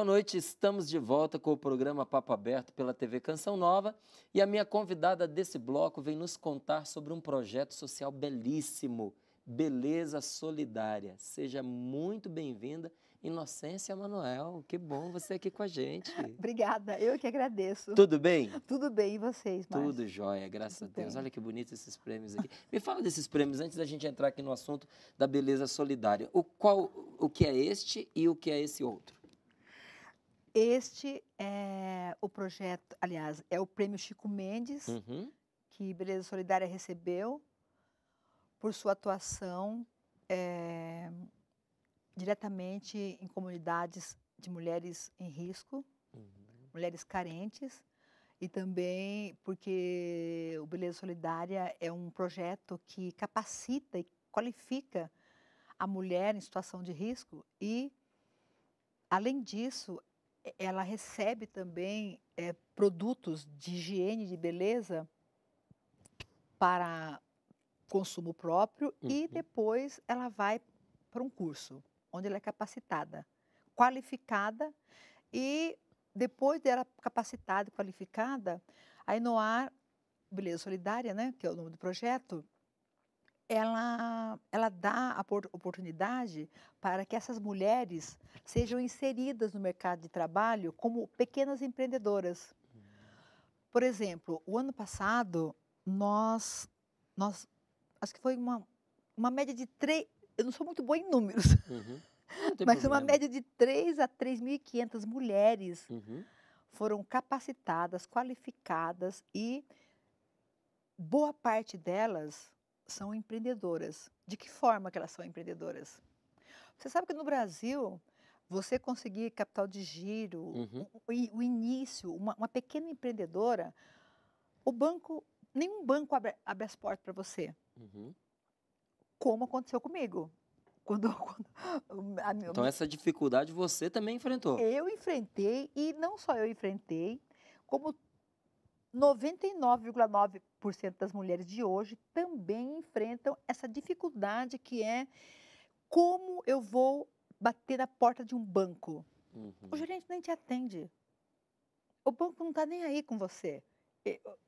Boa noite, estamos de volta com o programa Papo Aberto pela TV Canção Nova e a minha convidada desse bloco vem nos contar sobre um projeto social belíssimo, Beleza Solidária. Seja muito bem-vinda, Inocência Manuel. Que bom você aqui com a gente. Obrigada, eu que agradeço. Tudo bem? Tudo bem, e vocês, Márcio? Tudo jóia, graças Tudo a Deus. Bem. Olha que bonito esses prêmios aqui. Me fala desses prêmios antes da gente entrar aqui no assunto da Beleza Solidária. O, qual, o que é este e o que é esse outro? Este é o projeto, aliás, é o prêmio Chico Mendes, uhum. que Beleza Solidária recebeu por sua atuação é, diretamente em comunidades de mulheres em risco, uhum. mulheres carentes, e também porque o Beleza Solidária é um projeto que capacita e qualifica a mulher em situação de risco e, além disso, ela recebe também é, produtos de higiene, de beleza para consumo próprio uhum. e depois ela vai para um curso onde ela é capacitada, qualificada e depois dela capacitada e qualificada, a Inoar Beleza Solidária, né, que é o nome do projeto, ela, ela dá a oportunidade para que essas mulheres sejam inseridas no mercado de trabalho como pequenas empreendedoras. Por exemplo, o ano passado, nós, nós acho que foi uma, uma média de três, eu não sou muito boa em números, uhum. mas problema. uma média de 3 a 3.500 mulheres uhum. foram capacitadas, qualificadas e boa parte delas são empreendedoras. De que forma que elas são empreendedoras? Você sabe que no Brasil, você conseguir capital de giro, uhum. o, o, início, uma, uma, pequena empreendedora, o banco, nenhum banco abre, abre as portas para você. Uhum. Como aconteceu comigo. Quando, quando a, então, essa dificuldade você também enfrentou. Eu enfrentei, e não só eu enfrentei, como 99,9% 40% das mulheres de hoje também enfrentam essa dificuldade que é como eu vou bater na porta de um banco. Uhum. O gerente nem te atende. O banco não está nem aí com você.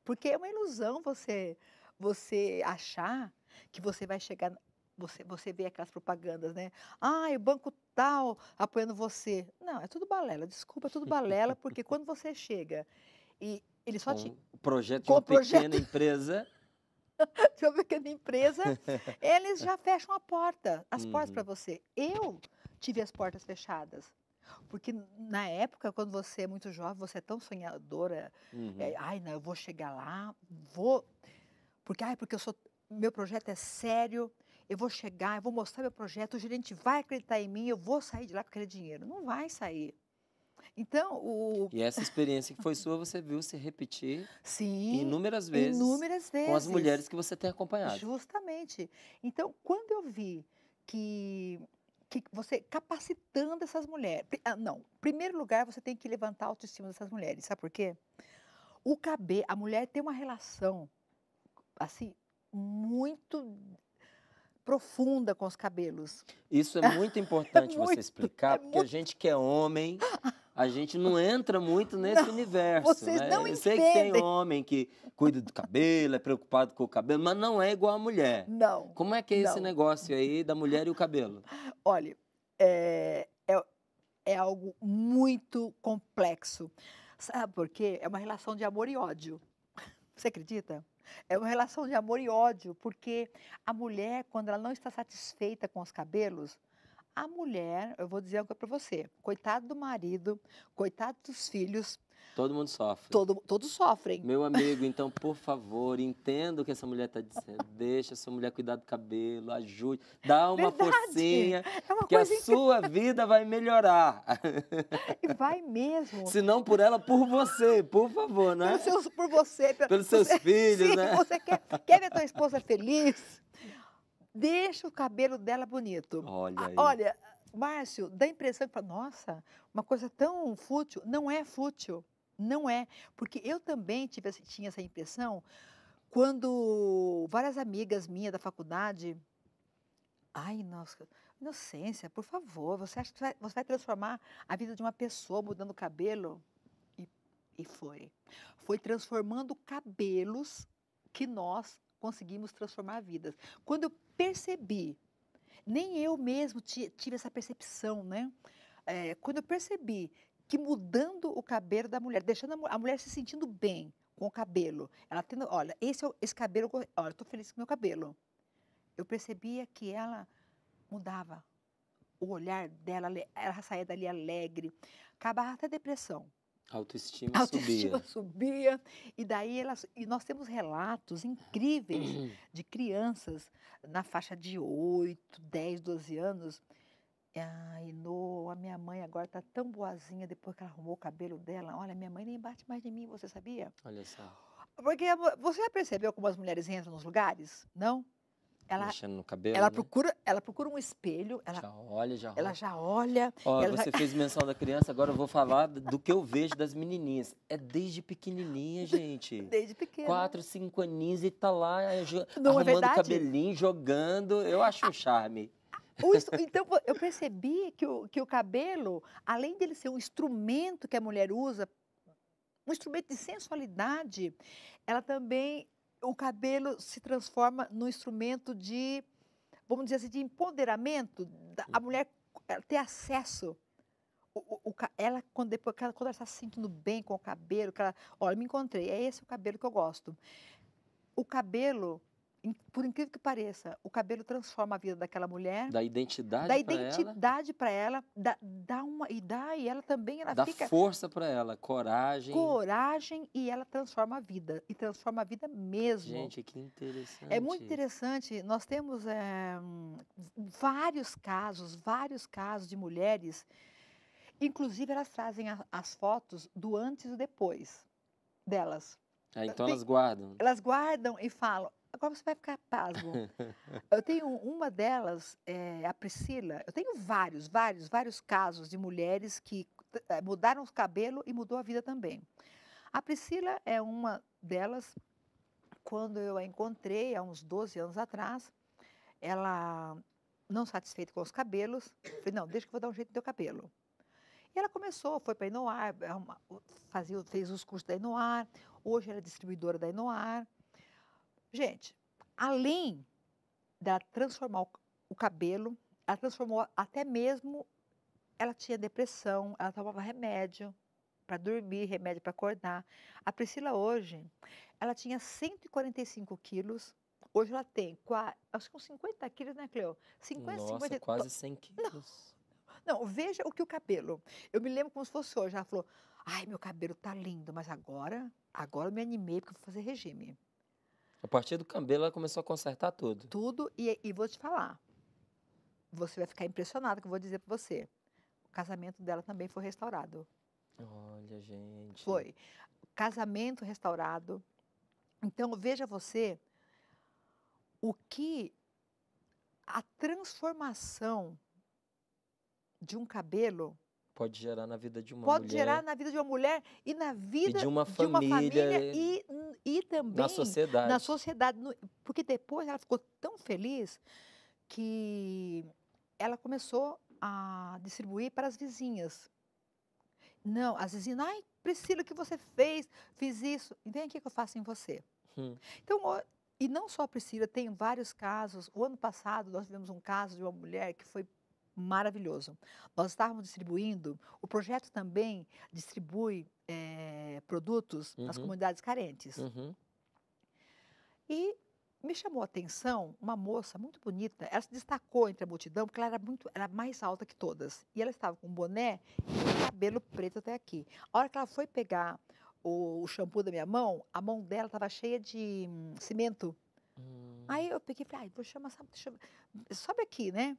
Porque é uma ilusão você você achar que você vai chegar. Você, você vê aquelas propagandas, né? Ah, o banco tal apoiando você. Não, é tudo balela, desculpa, é tudo balela, porque quando você chega e ele só te projeto com de uma projeto... pequena empresa. de uma pequena empresa, eles já fecham a porta, as uhum. portas para você. Eu tive as portas fechadas. Porque na época, quando você é muito jovem, você é tão sonhadora. Uhum. É, ai, não, eu vou chegar lá, vou. Porque, ai, porque eu sou, meu projeto é sério, eu vou chegar, eu vou mostrar meu projeto, o gerente vai acreditar em mim, eu vou sair de lá ele é dinheiro. Não vai sair. Então, o... E essa experiência que foi sua, você viu se repetir Sim, inúmeras vezes. Inúmeras vezes. Com as mulheres que você tem acompanhado. Justamente. Então, quando eu vi que, que você capacitando essas mulheres... Ah, não, em primeiro lugar, você tem que levantar a autoestima dessas mulheres. Sabe por quê? O cabelo, a mulher tem uma relação, assim, muito profunda com os cabelos. Isso é, é muito importante é muito, você explicar, é porque muito... a gente que é homem a gente não entra muito nesse não, universo. Vocês né? não Eu sei que tem homem que cuida do cabelo, é preocupado com o cabelo, mas não é igual a mulher. Não. Como é que é não. esse negócio aí da mulher e o cabelo? Olha, é, é, é algo muito complexo. Sabe por quê? É uma relação de amor e ódio. Você acredita? É uma relação de amor e ódio, porque a mulher, quando ela não está satisfeita com os cabelos, a mulher, eu vou dizer algo para você, coitado do marido, coitado dos filhos. Todo mundo sofre. Todo, todos sofrem. Meu amigo, então, por favor, entenda o que essa mulher está dizendo. Deixa a sua mulher cuidar do cabelo, ajude, dá uma Verdade. forcinha, é uma que a incrível. sua vida vai melhorar. E Vai mesmo. Se não por ela, por você, por favor, né? Pelo seus, por você. Pelos seus filhos, sim, né? Você quer, quer ver tua esposa feliz? deixa o cabelo dela bonito. Olha, ah, aí. olha, Márcio, dá a impressão que nossa, uma coisa tão fútil. Não é fútil, não é, porque eu também tive, tinha essa impressão quando várias amigas minhas da faculdade, ai, nossa, inocência, por favor, você acha que vai, você vai transformar a vida de uma pessoa mudando o cabelo? E, e foi. Foi transformando cabelos que nós conseguimos transformar vidas. Quando eu percebi, nem eu mesmo tive essa percepção, né? É, quando eu percebi que mudando o cabelo da mulher, deixando a, a mulher se sentindo bem com o cabelo, ela tendo, olha, esse, é esse cabelo, olha, estou feliz com o meu cabelo. Eu percebia que ela mudava o olhar dela, ela saía dali alegre, acabava até a depressão. Autoestima, autoestima subia. subia. E daí elas, e nós temos relatos incríveis de crianças na faixa de 8, 10, 12 anos. Ai, no, a minha mãe agora está tão boazinha depois que ela arrumou o cabelo dela. Olha, minha mãe nem bate mais de mim, você sabia? Olha só. Porque você já percebeu como as mulheres entram nos lugares? Não? ela, mexendo no cabelo. Ela né? procura, ela procura um espelho. Ela já olha, já olha. Ela já olha. Ó, ela você já... fez menção da criança, agora eu vou falar do que eu vejo das menininhas. É desde pequenininha, gente. Desde pequena. Quatro, cinco aninhos e tá lá eh, Não, é arrumando é cabelinho, jogando. Eu acho um charme. Então, eu percebi que o, que o cabelo, além dele ser um instrumento que a mulher usa, um instrumento de sensualidade, ela também o cabelo se transforma num instrumento de, vamos dizer assim, de empoderamento. Da, a mulher ter acesso. O, o, ela, quando, depois, ela, quando ela está se sentindo bem com o cabelo, que ela, olha, me encontrei, é esse o cabelo que eu gosto. O cabelo por incrível que pareça, o cabelo transforma a vida daquela mulher. Da identidade Da identidade para ela, dá, dá uma e dá e ela também ela dá fica, força para ela, coragem. Coragem e ela transforma a vida e transforma a vida mesmo. Gente, que interessante. É muito interessante. Nós temos é, vários casos, vários casos de mulheres. Inclusive elas trazem a, as fotos do antes e depois delas. Ah, então elas guardam. Elas guardam e falam Agora você vai ficar pasmo. Eu tenho uma delas, é, a Priscila. Eu tenho vários, vários, vários casos de mulheres que é, mudaram o cabelo e mudou a vida também. A Priscila é uma delas. Quando eu a encontrei, há uns 12 anos atrás, ela, não satisfeita com os cabelos, falei: não, deixa que eu vou dar um jeito no teu cabelo. E ela começou, foi para a Inoar, fazia, fez os cursos da Inoar, hoje ela é distribuidora da Inoar. Gente, além de transformar o cabelo, ela transformou até mesmo. Ela tinha depressão, ela tomava remédio para dormir, remédio para acordar. A Priscila hoje, ela tinha 145 quilos, hoje ela tem acho que uns 50 quilos, né, Cleo? 50, Nossa, 50... quase 100 quilos. Não, não, veja o que o cabelo. Eu me lembro como se fosse hoje, ela falou, ai, meu cabelo tá lindo, mas agora, agora eu me animei porque eu vou fazer regime. A partir do cabelo ela começou a consertar tudo. Tudo, e, e vou te falar. Você vai ficar impressionado que eu vou dizer para você. O casamento dela também foi restaurado. Olha, gente. Foi. Casamento restaurado. Então, veja você o que a transformação de um cabelo Pode gerar na vida de uma pode mulher. Pode gerar na vida de uma mulher e na vida e de, uma família, de uma família e, e também na sociedade. Na sociedade. Porque depois ela ficou tão feliz que ela começou a distribuir para as vizinhas. Não, as vizinhas, ai, Priscila, o que você fez? Fiz isso. Vem aqui que eu faço em você. Hum. Então, e não só a Priscila, tem vários casos. O ano passado nós tivemos um caso de uma mulher que foi maravilhoso. Nós estávamos distribuindo, o projeto também distribui é, produtos uhum. nas comunidades carentes. Uhum. E me chamou a atenção uma moça muito bonita, ela se destacou entre a multidão porque ela era muito, era mais alta que todas. E ela estava com um boné e cabelo preto até aqui. A hora que ela foi pegar o, o shampoo da minha mão, a mão dela estava cheia de hum, cimento. Hum. Aí eu peguei e falei, ah, vou chamar, chama, sobe aqui, né?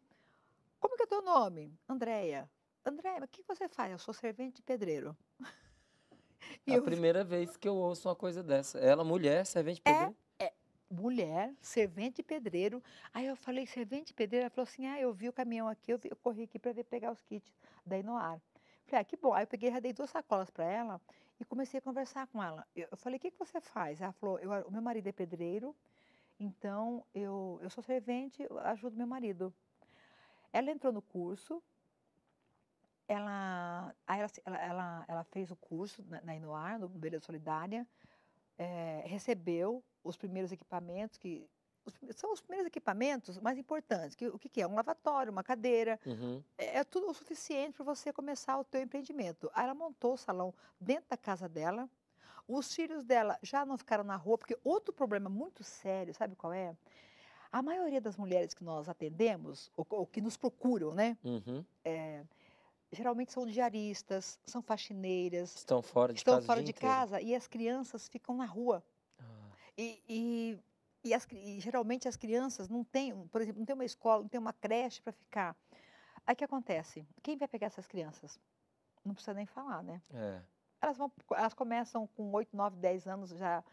Como que é teu nome? Andréia. Andréia, mas o que você faz? Eu sou servente de pedreiro. É a eu... primeira vez que eu ouço uma coisa dessa. Ela, mulher, servente de é, pedreiro? É, é, mulher, servente de pedreiro. Aí eu falei, servente de pedreiro? Ela falou assim, ah, eu vi o caminhão aqui, eu, vi, eu corri aqui para ver pegar os kits da Inoar. Falei, ah, que bom. Aí eu peguei, já dei duas sacolas para ela e comecei a conversar com ela. Eu, eu falei, o que, que você faz? Ela falou, o meu marido é pedreiro, então eu, eu sou servente, eu ajudo meu marido. Ela entrou no curso, ela, ela, ela, ela fez o curso na, na Inoar, no Beleza Solidária, é, recebeu os primeiros equipamentos que os, são os primeiros equipamentos mais importantes. Que, o que, que é? Um lavatório, uma cadeira. Uhum. É, é, tudo o suficiente para você começar o teu empreendimento. Aí ela montou o salão dentro da casa dela. Os filhos dela já não ficaram na rua, porque outro problema muito sério, sabe qual é? A maioria das mulheres que nós atendemos, ou, ou que nos procuram, né? Uhum. É, geralmente são diaristas, são faxineiras. Estão fora de estão casa. Estão fora de casa inteiro. e as crianças ficam na rua. Ah. E, e, e, as, e, geralmente as crianças não têm, por exemplo, não tem uma escola, não tem uma creche para ficar. Aí o que acontece? Quem vai pegar essas crianças? Não precisa nem falar, né? É. Elas, vão, elas começam com 8, 9, 10 anos já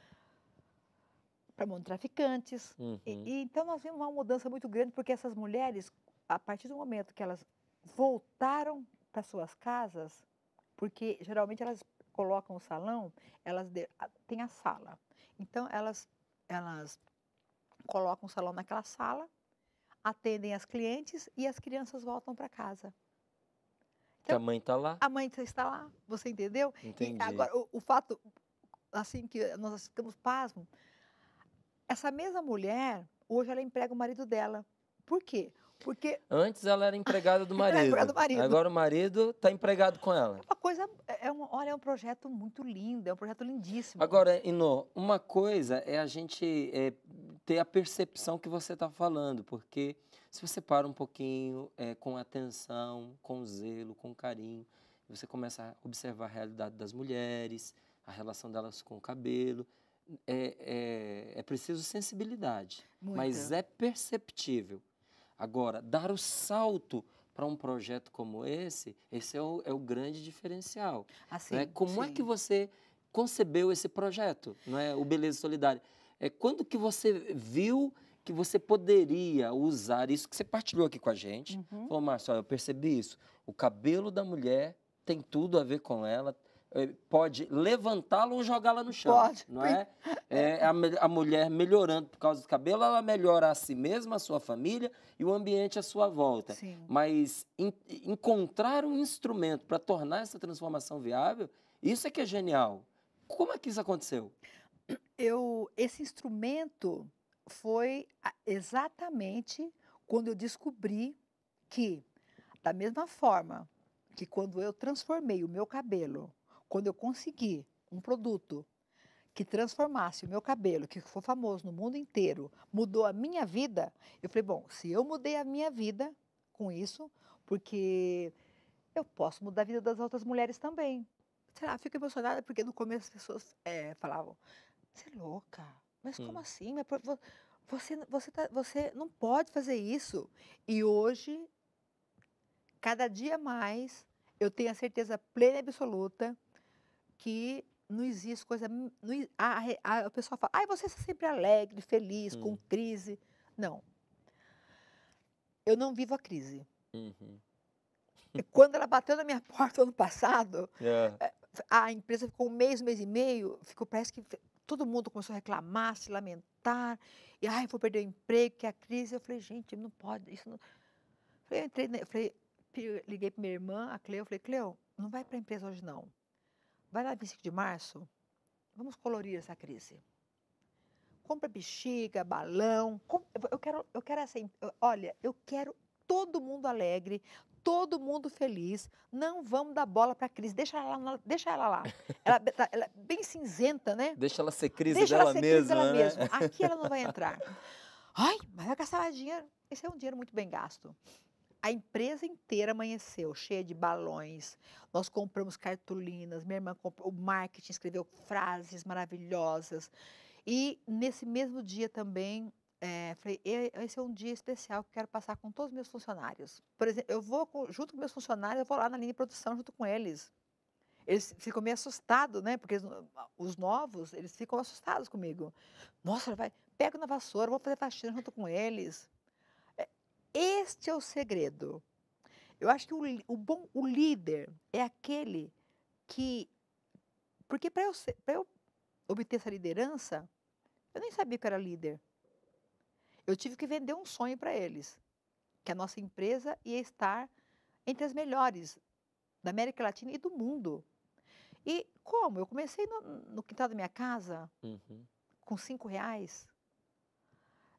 para mão de traficantes. Uhum. E, e, então nós vimos uma mudança muito grande, porque essas mulheres, a partir do momento que elas voltaram para suas casas, porque geralmente elas colocam o salão, elas de, têm a sala. Então elas, elas colocam o salão naquela sala, atendem as clientes e as crianças voltam para casa. Então, a mãe está lá. A mãe tá, está lá, você entendeu? Entendi. E agora, o, o fato, assim, que nós ficamos pasmo, essa mesma mulher, hoje ela emprega o marido dela. Por quê? Porque antes ela era empregada do marido. do marido. Agora o marido está empregado com ela. É uma coisa, é um, olha, é um projeto muito lindo, é um projeto lindíssimo. Agora, Inô, uma coisa é a gente é, ter a percepção que você está falando, porque se você para um pouquinho é, com atenção, com zelo, com carinho, você começa a observar a realidade das mulheres, a relação delas com o cabelo, é, é, é preciso sensibilidade, Muita. mas é perceptível. Agora, dar o salto para um projeto como esse, esse é o, é o grande diferencial. Assim, né? Como é sim. é que você concebeu esse projeto, não é? o Beleza Solidária? É, quando que você viu que você poderia usar isso que você partilhou aqui com a gente? Uhum. Falou, Márcio, eu percebi isso. O cabelo da mulher tem tudo a ver com ela, pode levantá-la ou jogá-la no chão, pode. não é? é a, a, mulher melhorando por causa do cabelo, ela melhora a si mesma, a sua família e o ambiente à sua volta. Sim. Mas encontrar um instrumento para tornar essa transformação viável, isso é que é genial. Como é que isso aconteceu? Eu, esse instrumento foi exatamente quando eu descobri que, da mesma forma que quando eu transformei o meu cabelo quando eu conseguir um produto que transformasse o meu cabelo, que for famoso no mundo inteiro, mudou a minha vida, eu falei, bom, se eu mudei a minha vida com isso, porque eu posso mudar a vida das outras mulheres também. Sei lá, fico emocionada porque no começo as pessoas é, falavam, você é louca, mas hum. como assim? Você, você, tá, você não pode fazer isso. E hoje, cada dia mais, eu tenho a certeza plena e absoluta que não existe coisa. Hum, não, a, a, a pessoa fala, ah, você está sempre alegre, feliz, hum. com crise. Não. Eu não vivo a crise. Uhum. Quando ela bateu na minha porta ano passado, yeah. É. a empresa ficou um mês, um mês e meio, ficou, parece que todo mundo começou a reclamar, se lamentar, e ai, vou perder o emprego, que é a crise. Eu falei, gente, não pode, isso não. Eu entrei, eu falei, liguei para minha irmã, a Cleo, eu falei, Cleo, não vai para a empresa hoje não vai lá 25 de março, vamos colorir essa crise. Compra bexiga, balão. Eu quero, eu quero essa. Olha, eu quero todo mundo alegre, todo mundo feliz. Não vamos dar bola para a crise. Deixa ela lá. Deixa ela lá. Ela, tá, ela é bem cinzenta, né? Deixa ela ser crise deixa dela ela ser mesma. Crise dela né? mesma. Aqui ela não vai entrar. Ai, mas vai gastar mais dinheiro. Esse é um dinheiro muito bem gasto. A empresa inteira amanheceu, cheia de balões. Nós compramos cartolinas, minha irmã comprou, o marketing escreveu frases maravilhosas. E nesse mesmo dia também, é, falei, esse é um dia especial que quero passar com todos os meus funcionários. Por exemplo, eu vou com, junto com meus funcionários, eu vou lá na linha de produção junto com eles. Eles ficam meio assustados, né? Porque os novos, eles ficam assustados comigo. Nossa, vai, pego na vassoura, vou fazer faxina junto com eles. Este é o segredo. Eu acho que o, o bom, o líder é aquele que. Porque para eu, eu obter essa liderança, eu nem sabia que eu era líder. Eu tive que vender um sonho para eles, que a nossa empresa ia estar entre as melhores da América Latina e do mundo. E como? Eu comecei no, no quintal da minha casa, uhum. com cinco reais.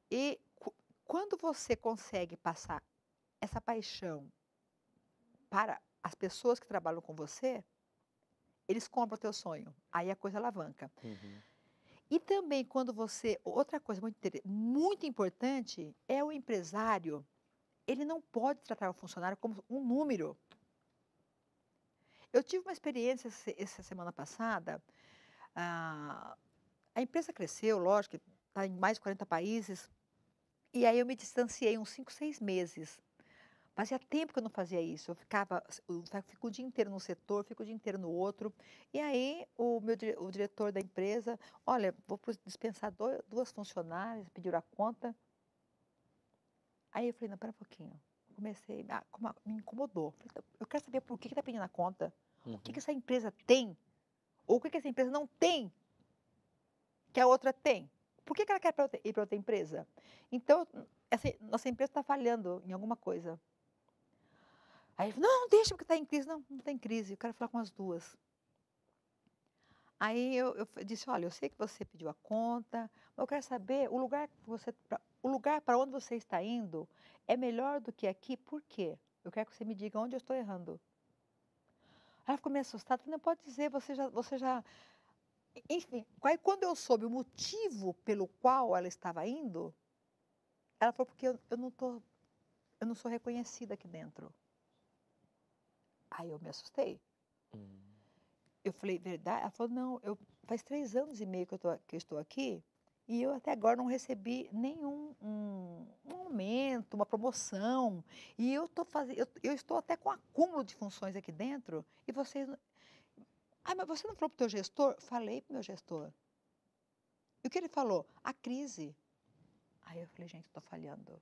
E quando você consegue passar essa paixão para as pessoas que trabalham com você, eles compram o teu sonho. Aí a coisa alavanca. Uhum. E também quando você, outra coisa muito, muito importante é o empresário, ele não pode tratar o funcionário como um número. Eu tive uma experiência essa semana passada. Ah, a empresa cresceu, lógico, está em mais de 40 países, e aí eu me distanciei uns 5, 6 meses. Fazia tempo que eu não fazia isso. Eu ficava, eu fico o dia inteiro num setor, fico o dia inteiro no outro. E aí o meu o diretor da empresa, olha, vou dispensar dois, duas funcionárias, pediram a conta. Aí eu falei, não, pera um pouquinho. Comecei, ah, como, me incomodou. Eu então, quero saber por que está pedindo a conta. Uhum. O que, que uhum. essa empresa tem? Ou o que, que essa empresa não tem? Que a outra tem? por que, que ela quer ir para outra empresa? Então, essa, nossa empresa está falhando em alguma coisa. Aí ele falou, não, deixa porque está em crise. Não, não está em crise, eu quero falar com as duas. Aí eu, eu, disse, olha, eu sei que você pediu a conta, mas eu quero saber o lugar que você, pra, o lugar para onde você está indo é melhor do que aqui, por quê? Eu quero que você me diga onde eu estou errando. Ela ficou meio assustada, não pode dizer, você já, você já, enfim, aí quando eu soube o motivo pelo qual ela estava indo, ela falou, porque eu, eu não tô, eu não sou reconhecida aqui dentro. Aí eu me assustei. Hum. Eu falei, verdade? Ela falou, não, eu, faz três anos e meio que eu, tô, que eu estou aqui e eu até agora não recebi nenhum um, um aumento, uma promoção. E eu, tô faz... eu, eu estou até com acúmulo de funções aqui dentro e vocês, ah, mas você não falou para o teu gestor? Falei para o meu gestor. E o que ele falou? A crise. Aí eu falei, gente, estou falhando.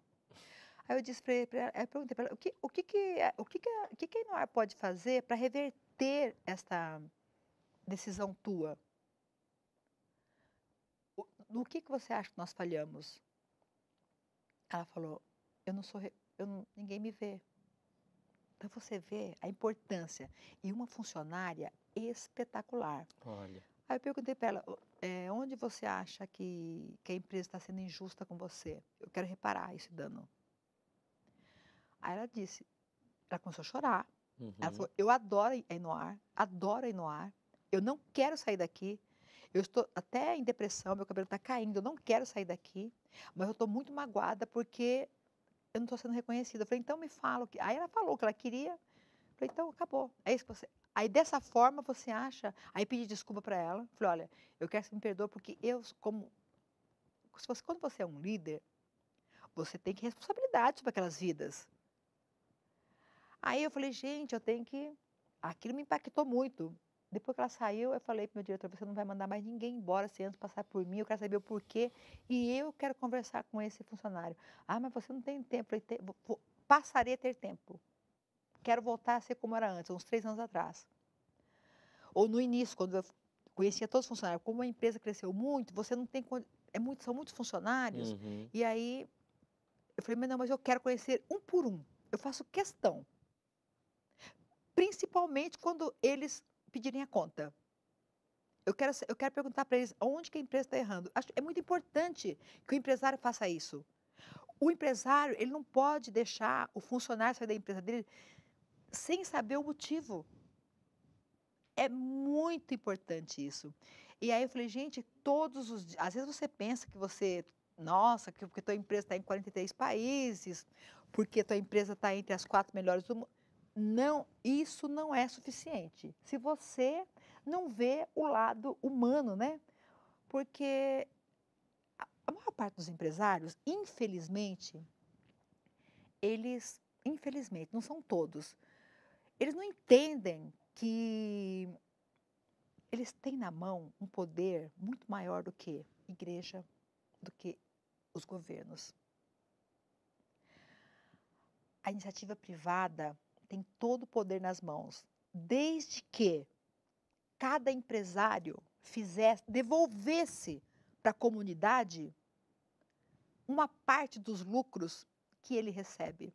Aí eu disse para ela, eu perguntei para ela, o que, o que, que, é, o que, que, é, o que, que é a Inoar pode fazer para reverter esta decisão tua? O, no que, que você acha que nós falhamos? Ela falou, eu não sou, eu não, ninguém me vê. Então você vê a importância. E uma funcionária, espetacular. Olha. Aí eu perguntei para ela, é, onde você acha que, que a empresa está sendo injusta com você? Eu quero reparar esse dano. Aí ela disse, ela começou a chorar. Uhum. Ela falou, eu adoro a é ar, adoro a ar. eu não quero sair daqui, eu estou até em depressão, meu cabelo está caindo, eu não quero sair daqui, mas eu estou muito magoada porque eu não estou sendo reconhecida. Eu falei, então me fala. Aí ela falou que ela queria. Eu falei, então acabou. É isso que você. Aí dessa forma você acha. Aí pedi desculpa para ela. Falei, olha, eu quero que você me perdoe porque eu, como. Se quando você é um líder, você tem que responsabilidade sobre aquelas vidas. Aí eu falei, gente, eu tenho que. Aquilo me impactou muito. Depois que ela saiu, eu falei para meu diretor: você não vai mandar mais ninguém embora sem antes passar por mim, eu quero saber o porquê. E eu quero conversar com esse funcionário. Ah, mas você não tem tempo. Eu falei, passarei a ter tempo quero voltar a ser como era antes, uns três anos atrás. Ou no início, quando eu conhecia todos os funcionários, como a empresa cresceu muito, você não tem. É muito, são muitos funcionários. Uhum. E aí eu falei, mas não, mas eu quero conhecer um por um. Eu faço questão. Principalmente quando eles pedirem a conta. Eu quero, eu quero perguntar para eles onde que a empresa está errando. Acho, é muito importante que o empresário faça isso. O empresário, ele não pode deixar o funcionário sair da empresa dele sem saber o motivo. É muito importante isso. E aí eu falei, gente, todos os dias. Às vezes você pensa que você, nossa, que porque tua empresa está em 43 países, porque tua empresa está entre as quatro melhores do mundo. Não, isso não é suficiente. Se você não vê o lado humano, né? Porque a maior parte dos empresários, infelizmente, eles, infelizmente, não são todos, eles não entendem que eles têm na mão um poder muito maior do que igreja, do que os governos. A iniciativa privada tem todo o poder nas mãos, desde que cada empresário fizesse, devolvesse para a comunidade uma parte dos lucros que ele recebe.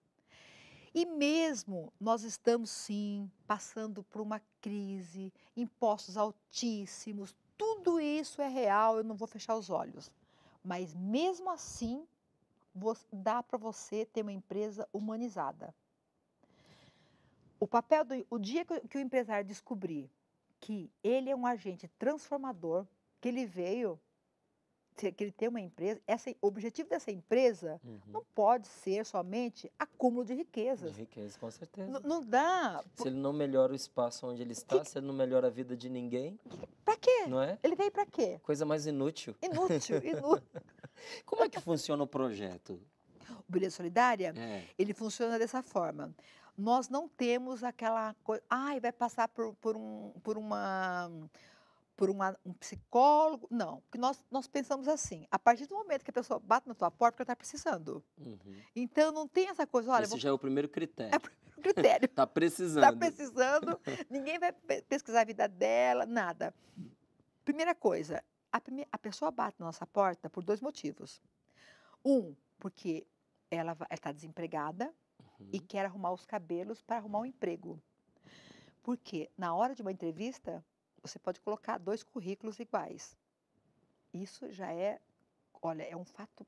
E mesmo nós estamos, sim, passando por uma crise, impostos altíssimos, tudo isso é real, eu não vou fechar os olhos. Mas mesmo assim, dá para você ter uma empresa humanizada. O papel do o dia que o empresário descobrir que ele é um agente transformador, que ele veio que ele tem uma empresa, esse o objetivo dessa empresa uhum. não pode ser somente acúmulo de riquezas. De riquezas, com certeza. N não dá. Se ele não melhora o espaço onde ele está, que... se ele não melhora a vida de ninguém. Para quê? Não é? Ele veio para quê? Coisa mais inútil. Inútil, inútil. Como é que funciona o projeto? O Brilha Solidária, é. ele funciona dessa forma. Nós não temos aquela coisa, ai, vai passar por, por, um, por uma por uma, um psicólogo. Não, porque nós, nós pensamos assim, a partir do momento que a pessoa bate na tua porta, ela está precisando. Uhum. Então não tem essa coisa, olha... Esse vou... já é o primeiro critério. É o primeiro critério. Está tá precisando. Está precisando, ninguém vai pesquisar a vida dela, nada. Primeira coisa, a, primeira, a pessoa bate na nossa porta por dois motivos. Um, porque ela está desempregada uhum. e quer arrumar os cabelos para arrumar um emprego. Porque na hora de uma entrevista, você pode colocar dois currículos iguais. Isso já é, olha, é um fato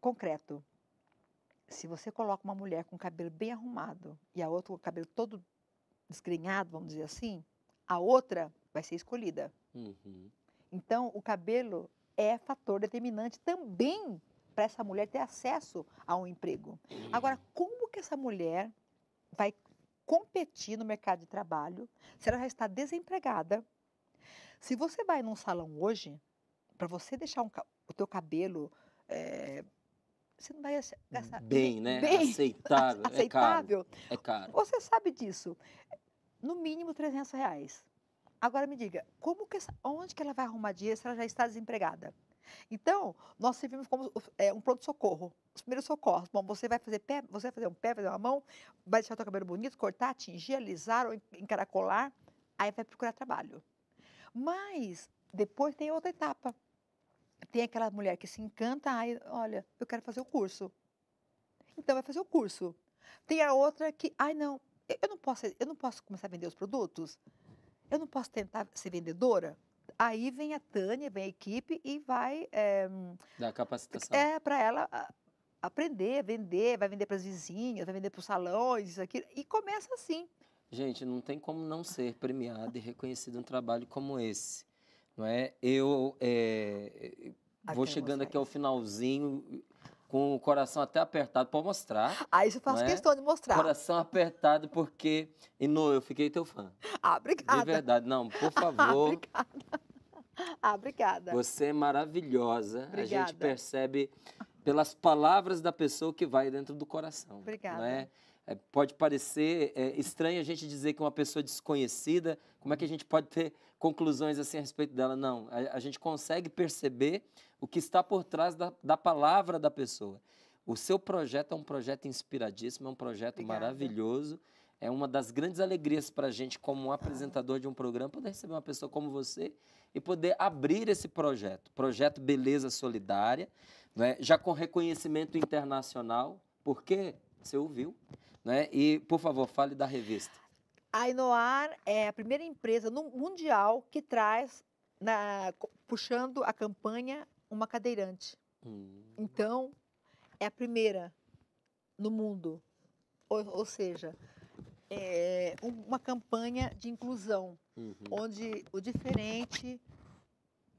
concreto. Se você coloca uma mulher com o cabelo bem arrumado e a outra com o cabelo todo desgrenhado, vamos dizer assim, a outra vai ser escolhida. Uhum. Então, o cabelo é fator determinante também para essa mulher ter acesso a um emprego. Uhum. Agora, como que essa mulher vai competir no mercado de trabalho, se ela já está desempregada. Se você vai num salão hoje, para você deixar um, o teu cabelo é, você não vai gastar hum, bem, né? Bem, aceitável, aceitável. É caro. É caro. Você sabe disso? No mínimo 300 reais. Agora me diga, como que essa, onde que ela vai arrumar dinheiro se ela já está desempregada? Então, nós servimos como é, um pronto-socorro, os primeiros socorros. Bom, você vai fazer pé, você vai fazer um pé, fazer uma mão, vai deixar o seu cabelo bonito, cortar, tingir, alisar ou encaracolar, aí vai procurar trabalho. Mas depois tem outra etapa. Tem aquela mulher que se encanta, aí olha, eu quero fazer o curso. Então vai fazer o curso. Tem a outra que, ai não, eu não posso, eu não posso começar a vender os produtos. Eu não posso tentar ser vendedora Aí vem a Tânia, vem a equipe e vai. É, Dar capacitação. É, para ela aprender, vender, vai vender para as vizinhas, vai vender para os salões, isso aqui. E começa assim. Gente, não tem como não ser premiado e reconhecido um trabalho como esse. Não é? Eu é, vou chegando aqui ao finalzinho com o coração até apertado para mostrar. Ah, isso faz é? questão de mostrar. Coração apertado porque, e no, eu fiquei teu fã. Ah, obrigada. De verdade, não, por favor. obrigada. Ah, obrigada. Você é maravilhosa. Obrigada. A gente percebe pelas palavras da pessoa que vai dentro do coração. Obrigada. É? É, pode parecer é, estranho a gente dizer que uma pessoa desconhecida, como é que a gente pode ter conclusões assim a respeito dela? Não, a, a gente consegue perceber o que está por trás da, da palavra da pessoa. O seu projeto é um projeto inspiradíssimo, é um projeto Obrigada. maravilhoso. É uma das grandes alegrias para a gente, como um apresentador de um programa, poder receber uma pessoa como você, e poder abrir esse projeto, projeto Beleza Solidária, né? já com reconhecimento internacional, porque você ouviu, né? E por favor, fale da revista. A Inoar é a primeira empresa no mundial que traz na, puxando a campanha uma cadeirante. Hum. Então, é a primeira no mundo. Ou, ou seja, é, uma campanha de inclusão, uhum. onde o diferente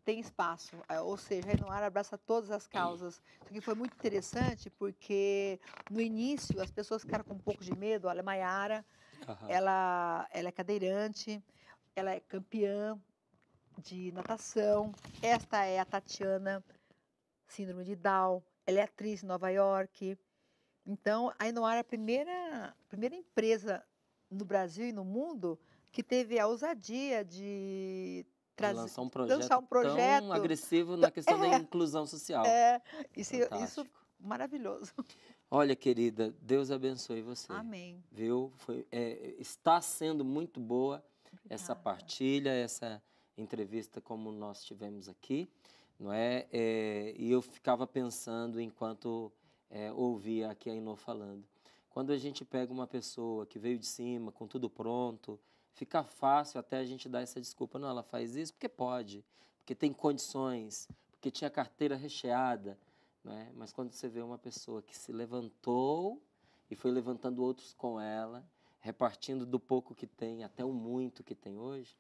tem espaço, é, ou seja, a Renoir abraça todas as causas. Isso aqui foi muito interessante porque no início as pessoas ficaram com um pouco de medo. Olha, Maiara, uhum. ela, ela é cadeirante, ela é campeã de natação. Esta é a Tatiana, síndrome de Down. Ela é atriz em Nova York. Então, a Inoar é a primeira, a primeira empresa no Brasil e no mundo que teve a ousadia de trazer, lançar um projeto, lançar um projeto tão agressivo na questão é, da inclusão social. É, isso, isso maravilhoso. Olha, querida, Deus abençoe você. Amém. Viu? Foi, é, está sendo muito boa Obrigada. essa partilha, essa entrevista como nós tivemos aqui, não é? é e eu ficava pensando enquanto é, ouvia aqui a Inô falando. Quando a gente pega uma pessoa que veio de cima, com tudo pronto, fica fácil até a gente dar essa desculpa. Não, ela faz isso porque pode, porque tem condições, porque tinha carteira recheada. Né? Mas quando você vê uma pessoa que se levantou e foi levantando outros com ela, repartindo do pouco que tem até o muito que tem hoje,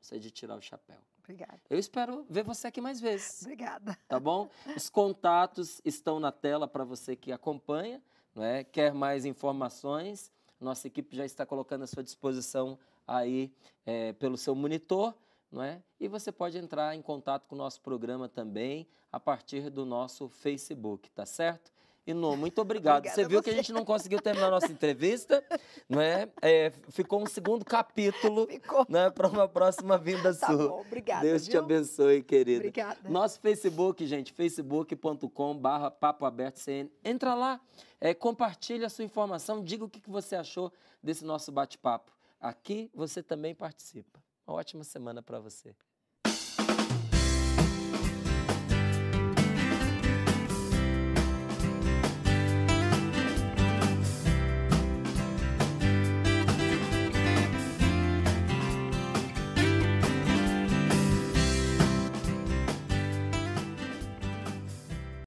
isso é de tirar o chapéu. Obrigada. Eu espero ver você aqui mais vezes. Obrigada. Tá bom? Os contatos estão na tela para você que acompanha. Não é? Quer mais informações? Nossa equipe já está colocando à sua disposição aí é, pelo seu monitor. Não é? E você pode entrar em contato com o nosso programa também a partir do nosso Facebook, tá certo? Inô, muito obrigado. você viu você. que a gente não conseguiu terminar nossa entrevista, né? É, ficou um segundo capítulo ficou. né, para uma próxima vinda tá sua. Bom, obrigada, Deus viu? te abençoe, querida. Obrigada. Nosso Facebook, gente, facebook.com/barra Papo Aberto CN. Entra lá, é, compartilha a sua informação, diga o que você achou desse nosso bate-papo. Aqui você também participa. Uma ótima semana para você.